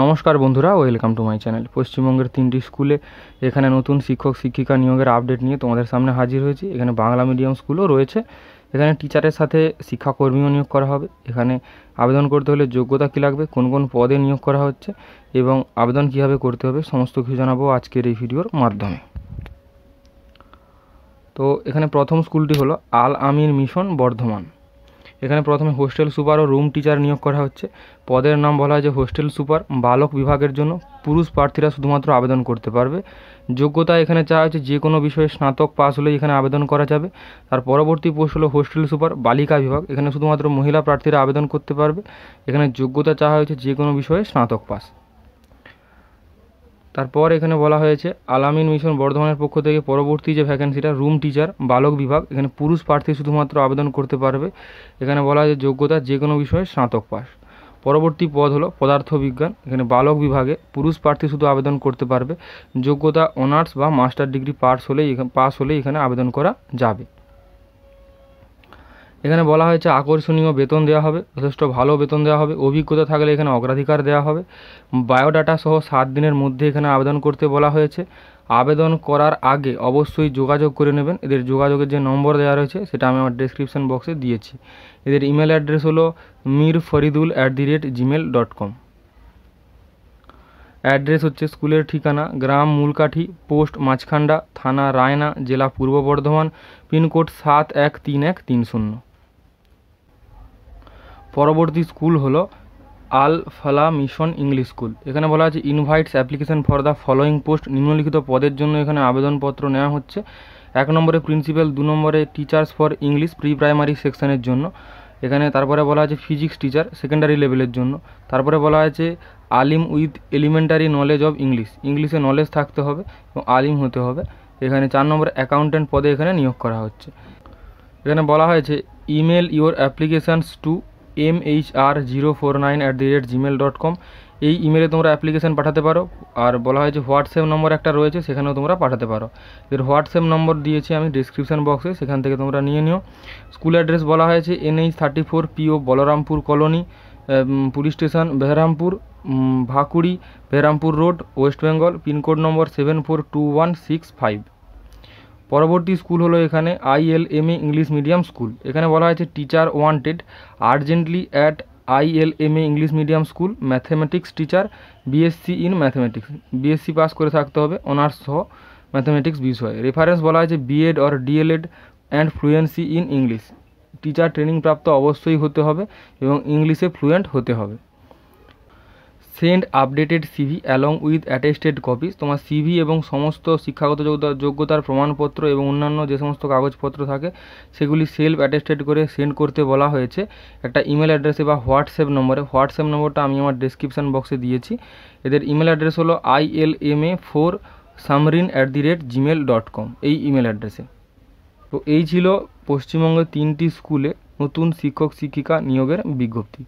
নমস্কার বন্ধুরা welcome to my channel পশ্চিমবঙ্গের তিনটি স্কুলে এখানে নতুন শিক্ষক শিক্ষিকা নিয়োগের আপডেট নিয়ে তোমাদের সামনে হাজির হয়েছি এখানে বাংলা মিডিয়াম স্কুলও রয়েছে এখানে টিচারের সাথে শিক্ষাকর্মীও নিয়োগ করা হবে এখানে আবেদন করতে হলে যোগ্যতা কী লাগবে কোন কোন পদে নিয়োগ করা হচ্ছে এবং আবেদন কীভাবে করতে হবে সমস্ত কিছু জানাবো আজকের এই ভিডিওর মাধ্যমে তো এখানে প্রথম স্কুলটি হলো আল আমির মিশন বর্ধমান এখানে প্রথমে হোস্টেল সুপার ও রুম টিচার নিয়োগ করা হচ্ছে পদের নাম বলা হয় যে হোস্টেল সুপার বালক বিভাগের জন্য পুরুষ প্রার্থীরা শুধুমাত্র আবেদন করতে পারবে যোগ্যতা এখানে চাওয়া হচ্ছে যে কোনো বিষয়ে স্নাতক পাস হলে এখানে আবেদন করা যাবে তার পরবর্তী পোস্ট হলো হোস্টেল সুপার বালিকা বিভাগ এখানে শুধুমাত্র মহিলা প্রার্থীরা আবেদন করতে পারবে এখানে যোগ্যতা চাওয়া হয়েছে যে কোনো বিষয়ে স্নাতক পাস তারপর এখানে বলা হয়েছে আলামিন মিশন বর্ধমানের পক্ষ থেকে পরবর্তী যে ভ্যাকেন্সিটা রুম টিচার বালক বিভাগ এখানে পুরুষ প্রার্থী শুধুমাত্র আবেদন করতে পারবে এখানে বলা হয়েছে যোগ্যতা যে কোনো বিষয়ে স্নাতক পাস পরবর্তী পদ হলো পদার্থবিজ্ঞান এখানে বালক বিভাগে পুরুষ প্রার্থী শুধু আবেদন করতে পারবে যোগ্যতা অনার্স বা মাস্টার ডিগ্রি পাস হলেই পাস হলেই এখানে আবেদন করা যাবে এখানে বলা হয়েছে আকর্ষণীয় বেতন দেওয়া হবে যথেষ্ট ভালো বেতন দেওয়া হবে অভিজ্ঞতা থাকলে এখানে অগ্রাধিকার দেওয়া হবে বায়োডাটা সহ সাত দিনের মধ্যে এখানে আবেদন করতে বলা হয়েছে আবেদন করার আগে অবশ্যই যোগাযোগ করে নেবেন এদের যোগাযোগের যে নম্বর দেওয়া রয়েছে সেটা আমি আমার ডেসক্রিপশন বক্সে দিয়েছি এদের ইমেল অ্যাড্রেস হলো Mir Faridul at the rate Gmail dot com address হচ্ছে স্কুলের ঠিকানা গ্রাম মূলকাঠি পোস্ট মাছখান্ডা থানা রায়না জেলা পূর্ব বর্ধমান পিনকোড সাত এক তিন এক তিন শূন্য পরবর্তী স্কুল হলো আল ফালা মিশন ইংলিশ স্কুল এখানে বলা আছে invites application for the following post নিম্নলিখিত পদের জন্য এখানে আবেদনপত্র নেওয়া হচ্ছে এক নম্বরে প্রিন্সিপাল দু নম্বরে teachers for English pre primary সেকশনের জন্য এখানে তারপরে বলা আছে ফিজিক্স টিচার সেকেন্ডারি লেভেলের জন্য তারপরে বলা আছে Alim with elementary knowledge of English ইংলিশে নলেজ থাকতে হবে এবং আলিম হতে হবে এখানে চার নম্বরে অ্যাকাউন্ট্যান্ট পদে এখানে নিয়োগ করা হচ্ছে এখানে বলা হয়েছে email your applications to M H R zero four nine at the rate Gmail dot com এই ইমেলে তোমরা অ্যাপ্লিকেশান পাঠাতে পারো আর বলা হয়েছে হোয়াটসঅ্যাপ নম্বর একটা রয়েছে সেখানেও তোমরা পাঠাতে পারো এর হোয়াটসঅ্যাপ নম্বর দিয়েছি আমি ডিসক্রিপশান বক্সে সেখান থেকে তোমরা নিয়ে নিও স্কুল অ্যাড্রেস বলা হয়েছে NH thirty four PO Balarampur colony police station Behrampur Bhakuri Behrampur road West Bengal pincode number seven four two one six five পরবর্তী স্কুল হলো এখানে আইএলএমএ ইংলিশ মিডিয়াম স্কুল এখানে বলা হয়েছে teacher wanted urgently at ILMA English medium school mathematics teacher BSc in mathematics BSc pass করে থাকতে হবে honours সহ ম্যাথমেটিক্স বিষয়ে রেফারেন্স বলা হয়েছে BEd or DElEd and fluency in English teacher training প্রাপ্ত অবশ্যই হতে হবে এবং ইংলিশে ফ্লুয়েন্ট হতে হবে send updated CV along with attested copies তোমার সিভি এবং সমস্ত শিক্ষাগত যোগ্যতার প্রমাণপত্র এবং অন্যান্য যে সমস্ত কাগজপত্র থাকে সেগুলি সেলফ অ্যাটেস্টেড করে সেন্ড করতে বলা হয়েছে একটা ইমেল অ্যাড্রেসে বা হোয়াটসঅ্যাপ নম্বরে হোয়াটসঅ্যাপ নম্বরটা আমি আমার ডিসক্রিপশান বক্সে দিয়েছি এদের ইমেল অ্যাড্রেস হলো I L M A four Samrin at the rate Gmail dot com এই ইমেল অ্যাড্রেসে তো এই ছিল পশ্চিমবঙ্গের তিনটি স্কুলে নতুন শিক্ষক শিক্ষিকা নিয়োগের বিজ্ঞপ্তি